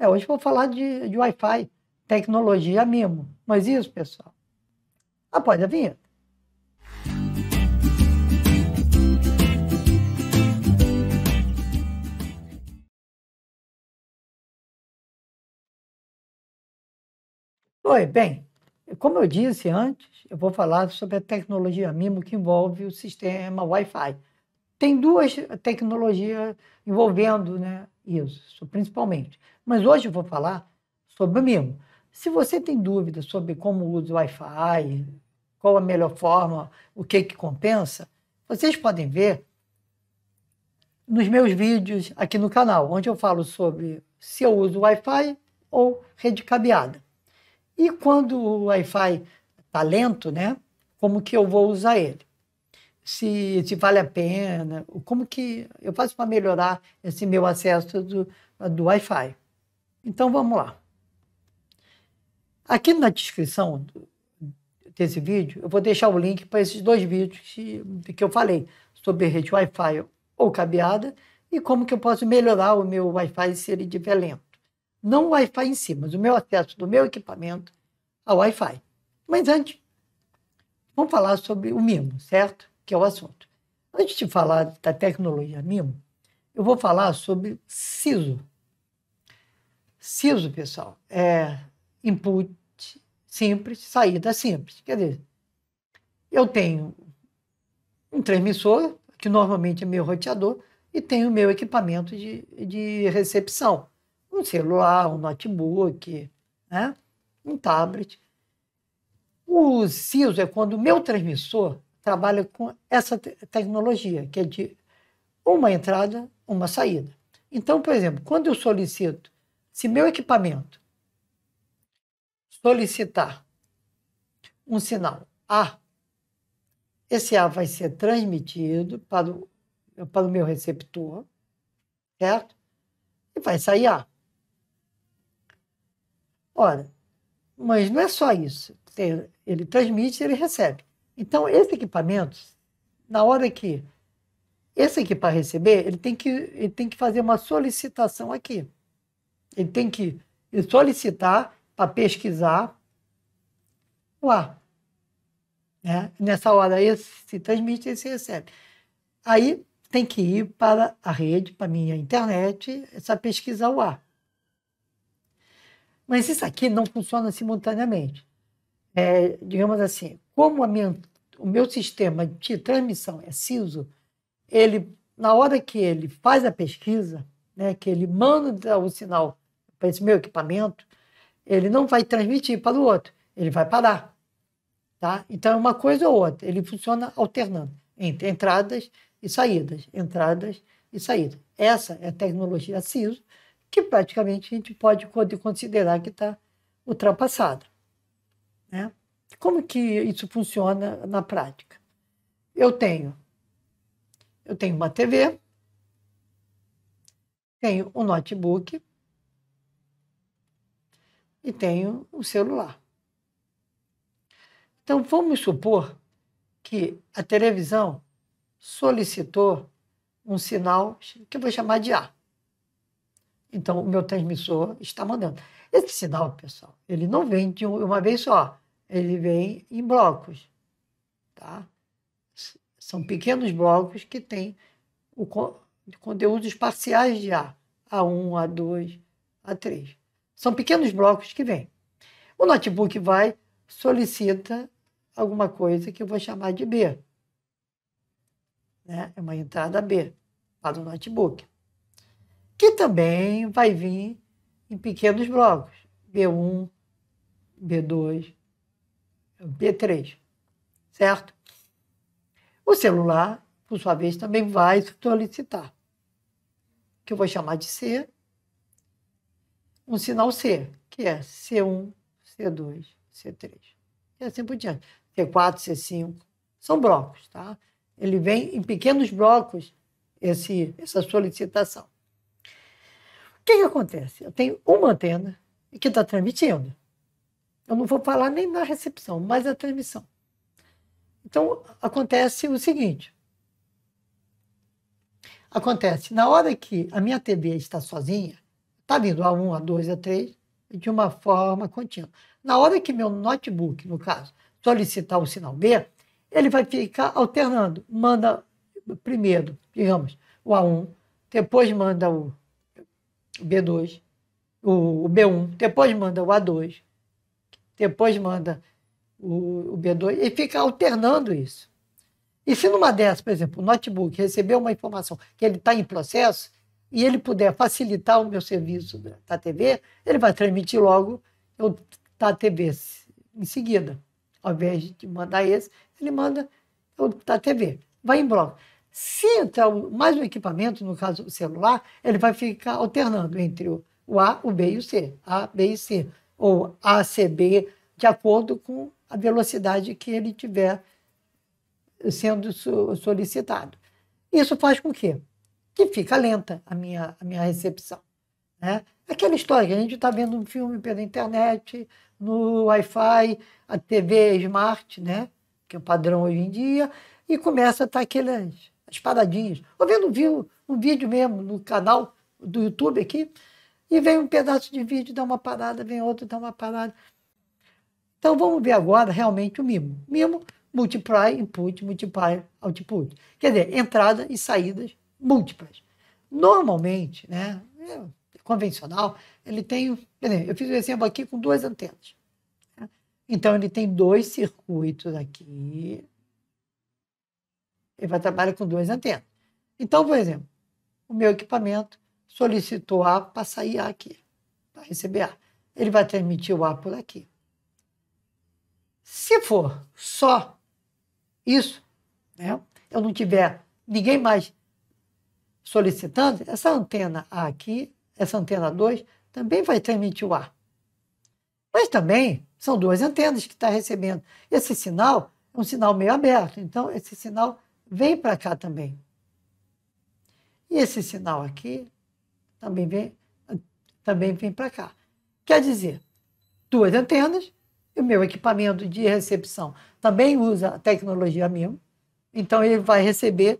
É, hoje vou falar de, de Wi-Fi, tecnologia mimo. Mas isso, pessoal, após a vinheta. Oi, bem, como eu disse antes, eu vou falar sobre a tecnologia MIMO que envolve o sistema Wi-Fi. Tem duas tecnologias envolvendo né, isso, principalmente. Mas hoje eu vou falar sobre o mimo. Se você tem dúvidas sobre como usa o Wi-Fi, qual a melhor forma, o que, que compensa, vocês podem ver nos meus vídeos aqui no canal, onde eu falo sobre se eu uso Wi-Fi ou rede cabeada. E quando o Wi-Fi está lento, né, como que eu vou usar ele? se, se vale a pena, como que eu faço para melhorar esse meu acesso do, do Wi-Fi. Então vamos lá. Aqui na descrição desse vídeo, eu vou deixar o link para esses dois vídeos que, que eu falei sobre rede Wi-Fi ou cabeada e como que eu posso melhorar o meu Wi-Fi se ele estiver lento. Não o Wi-Fi em si, mas o meu acesso do meu equipamento ao Wi-Fi. Mas antes, vamos falar sobre o mimo, certo? que é o assunto. Antes de falar da tecnologia MIMO, eu vou falar sobre SISO. SISO, pessoal, é input simples, saída simples. Quer dizer, eu tenho um transmissor, que normalmente é meu roteador, e tenho o meu equipamento de, de recepção. Um celular, um notebook, né? um tablet. O SISO é quando o meu transmissor trabalha com essa tecnologia, que é de uma entrada, uma saída. Então, por exemplo, quando eu solicito, se meu equipamento solicitar um sinal A, esse A vai ser transmitido para o, para o meu receptor, certo? E vai sair A. Ora, mas não é só isso. Ele transmite, ele recebe. Então, esse equipamento, na hora que esse aqui para receber, ele tem, que, ele tem que fazer uma solicitação aqui. Ele tem que solicitar para pesquisar o ar. Né? Nessa hora, esse se transmite e se recebe. Aí tem que ir para a rede, para a minha internet, essa pesquisar o ar. Mas isso aqui não funciona simultaneamente. É, digamos assim, como minha, o meu sistema de transmissão é CISO, ele, na hora que ele faz a pesquisa, né, que ele manda o sinal para esse meu equipamento, ele não vai transmitir para o outro, ele vai parar. Tá? Então, é uma coisa ou outra, ele funciona alternando entre entradas e saídas, entradas e saídas. Essa é a tecnologia CISO, que praticamente a gente pode considerar que está ultrapassada. Né? Como que isso funciona na prática? Eu tenho eu tenho uma TV, tenho um notebook e tenho um celular. Então vamos supor que a televisão solicitou um sinal que eu vou chamar de A. Então o meu transmissor está mandando. Esse sinal, pessoal, ele não vem de uma vez só ele vem em blocos, tá? São pequenos blocos que têm o conteúdos parciais de A, A1, A2, A3. São pequenos blocos que vêm. O notebook vai, solicita alguma coisa que eu vou chamar de B. Né? É uma entrada B para o notebook, que também vai vir em pequenos blocos, B1, B2, b 3 certo? O celular, por sua vez, também vai solicitar, que eu vou chamar de C, um sinal C, que é C1, C2, C3, e assim por diante. C4, C5, são blocos, tá? Ele vem em pequenos blocos, esse, essa solicitação. O que, que acontece? Eu tenho uma antena que está transmitindo. Eu não vou falar nem na recepção, mas na transmissão. Então, acontece o seguinte. Acontece, na hora que a minha TV está sozinha, está vindo a 1, a 2, a 3, de uma forma contínua. Na hora que meu notebook, no caso, solicitar o sinal B, ele vai ficar alternando. Manda primeiro, digamos, o A1, depois manda o B2, o B1, depois manda o A2, depois manda o, o B2, e fica alternando isso. E se numa dessas, por exemplo, o notebook recebeu uma informação que ele está em processo e ele puder facilitar o meu serviço da TV, ele vai transmitir logo o da TV em seguida. Ao invés de mandar esse, ele manda o da TV. Vai em bloco. Se entrar mais um equipamento, no caso o celular, ele vai ficar alternando entre o A, o B e o C. A, B e C ou ACB, de acordo com a velocidade que ele tiver sendo solicitado. Isso faz com que, que fica lenta a minha, a minha recepção. Né? Aquela história, a gente está vendo um filme pela internet, no Wi-Fi, a TV smart, né? que é o padrão hoje em dia, e começa a estar tá aquelas as paradinhas. Estou vendo um, um vídeo mesmo no canal do YouTube aqui, e vem um pedaço de vídeo, dá uma parada, vem outro, dá uma parada. Então vamos ver agora realmente o mimo. Mimo, multiply, input, multiply, output. Quer dizer, entrada e saídas múltiplas. Normalmente, né, é convencional, ele tem. eu fiz um exemplo aqui com duas antenas. Tá? Então ele tem dois circuitos aqui. Ele vai trabalhar com duas antenas. Então, por exemplo, o meu equipamento solicitou A para sair A aqui, para receber A. Ele vai transmitir o A por aqui. Se for só isso, né? eu não tiver ninguém mais solicitando, essa antena A aqui, essa antena 2, também vai transmitir o A. Mas também são duas antenas que está recebendo. Esse sinal é um sinal meio aberto, então esse sinal vem para cá também. E esse sinal aqui também vem, também vem para cá. Quer dizer, duas antenas e o meu equipamento de recepção também usa a tecnologia mesmo então ele vai receber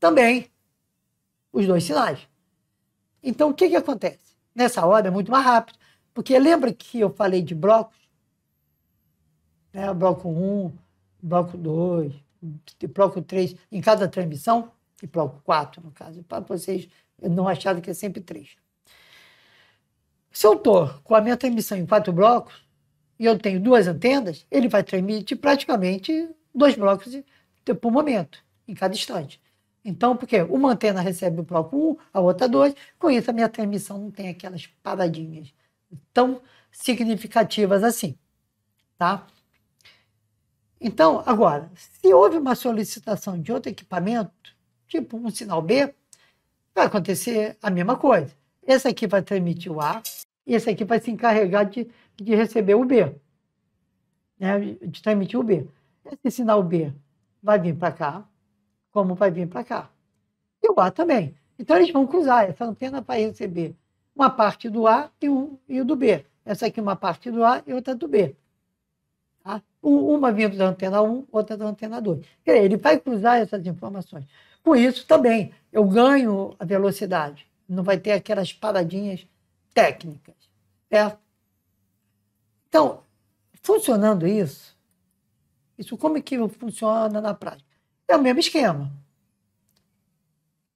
também os dois sinais. Então, o que, que acontece? Nessa hora é muito mais rápido, porque lembra que eu falei de blocos? Né? Bloco 1, bloco 2, bloco 3 em cada transmissão, e bloco 4, no caso, para vocês eu não achava que é sempre três. Se eu estou com a minha transmissão em quatro blocos e eu tenho duas antenas, ele vai transmitir praticamente dois blocos por momento, em cada instante. Então, porque uma antena recebe o bloco 1, a outra 2, com isso a minha transmissão não tem aquelas paradinhas tão significativas assim, tá? Então, agora, se houve uma solicitação de outro equipamento, tipo um sinal B, vai acontecer a mesma coisa. Esse aqui vai transmitir o A e esse aqui vai se encarregar de, de receber o B, né? de transmitir o B. Esse sinal B vai vir para cá, como vai vir para cá. E o A também. Então, eles vão cruzar. Essa antena vai receber uma parte do A e, um, e do B. Essa aqui uma parte do A e outra do B. Tá? Uma vindo da antena 1, outra da antena 2. Ele vai cruzar essas informações. Com isso também, eu ganho a velocidade. Não vai ter aquelas paradinhas técnicas. Certo? Então, funcionando isso, isso como é que funciona na prática? É o mesmo esquema.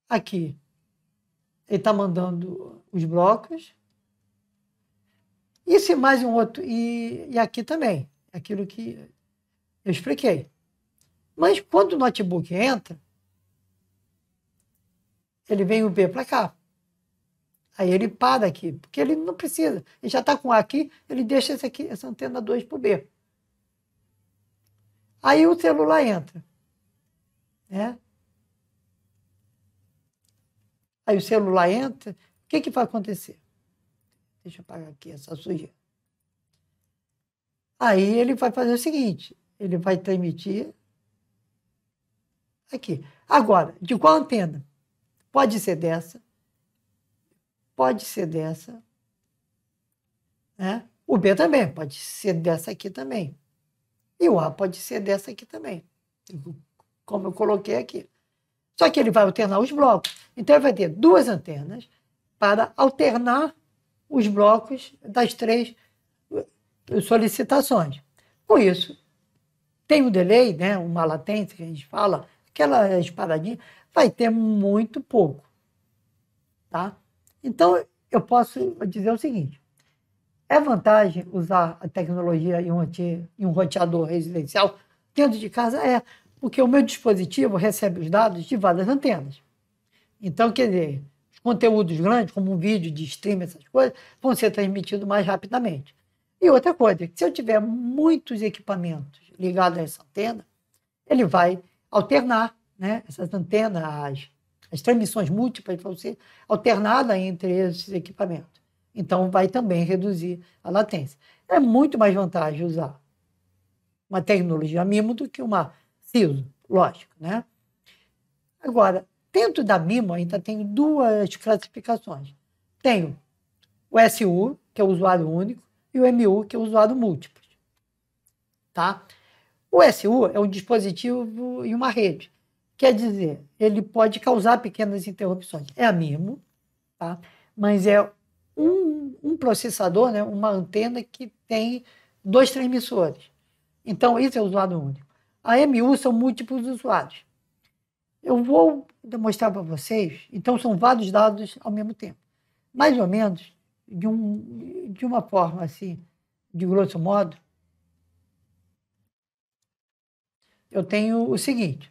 Aqui, ele está mandando os blocos. Isso e mais um outro. E, e aqui também. Aquilo que eu expliquei. Mas quando o notebook entra, ele vem o B para cá. Aí ele para aqui, porque ele não precisa. Ele já está com A aqui, ele deixa esse aqui, essa antena 2 para o B. Aí o celular entra. Né? Aí o celular entra, o que, que vai acontecer? Deixa eu apagar aqui essa sujeira. Aí ele vai fazer o seguinte: ele vai transmitir aqui. Agora, de qual antena? Pode ser dessa, pode ser dessa, né? O B também pode ser dessa aqui também. E o A pode ser dessa aqui também, como eu coloquei aqui. Só que ele vai alternar os blocos. Então, ele vai ter duas antenas para alternar os blocos das três solicitações. Com isso, tem um delay, né, uma latência que a gente fala, aquela paradinhas, vai ter muito pouco. Tá? Então, eu posso dizer o seguinte: é vantagem usar a tecnologia em um, em um roteador residencial dentro de casa? É, porque o meu dispositivo recebe os dados de várias antenas. Então, quer dizer, os conteúdos grandes, como um vídeo de stream, essas coisas, vão ser transmitidos mais rapidamente. E outra coisa, se eu tiver muitos equipamentos ligados a essa antena, ele vai alternar né, essas antenas, as, as transmissões múltiplas vão ser alternadas entre esses equipamentos. Então, vai também reduzir a latência. É muito mais vantagem usar uma tecnologia MIMO do que uma CISO, lógico. Né? Agora, dentro da MIMO, ainda tenho duas classificações. Tenho o SU, que é o usuário único, e o MU, que é o usuário múltiplo. Tá? O SU é um dispositivo e uma rede. Quer dizer, ele pode causar pequenas interrupções. É a mesmo, tá? mas é um, um processador, né? uma antena que tem dois transmissores. Então, isso é usuário único. A MU são múltiplos usuários. Eu vou demonstrar para vocês. Então, são vários dados ao mesmo tempo. Mais ou menos de, um, de uma forma assim, de grosso modo, eu tenho o seguinte.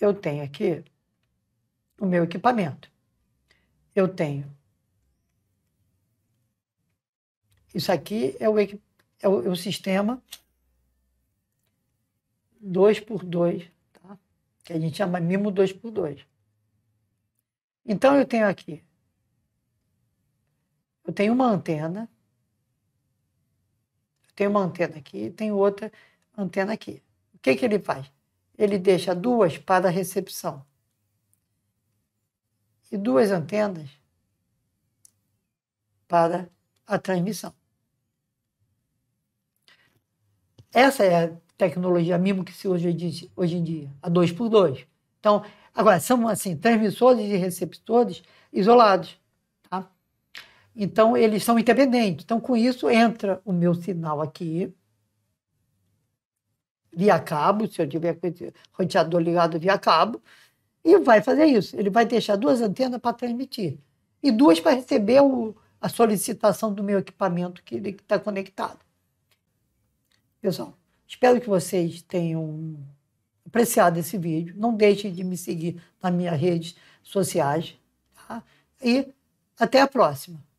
Eu tenho aqui o meu equipamento. Eu tenho. Isso aqui é o, é o, é o sistema 2 x 2, tá? que a gente chama mimo 2 x 2. Então eu tenho aqui eu tenho uma antena. Eu tenho uma antena aqui e tenho outra antena aqui. O que, que ele faz? Ele deixa duas para a recepção. E duas antenas para a transmissão. Essa é a tecnologia mesmo que se usa hoje, hoje em dia, a dois por dois. Então, agora, são assim, transmissores e receptores isolados. Então, eles são independentes. Então, com isso, entra o meu sinal aqui, via cabo, se eu tiver roteador ligado via cabo, e vai fazer isso. Ele vai deixar duas antenas para transmitir e duas para receber o, a solicitação do meu equipamento que está conectado. Pessoal, espero que vocês tenham apreciado esse vídeo. Não deixem de me seguir nas minhas redes sociais. Tá? E até a próxima.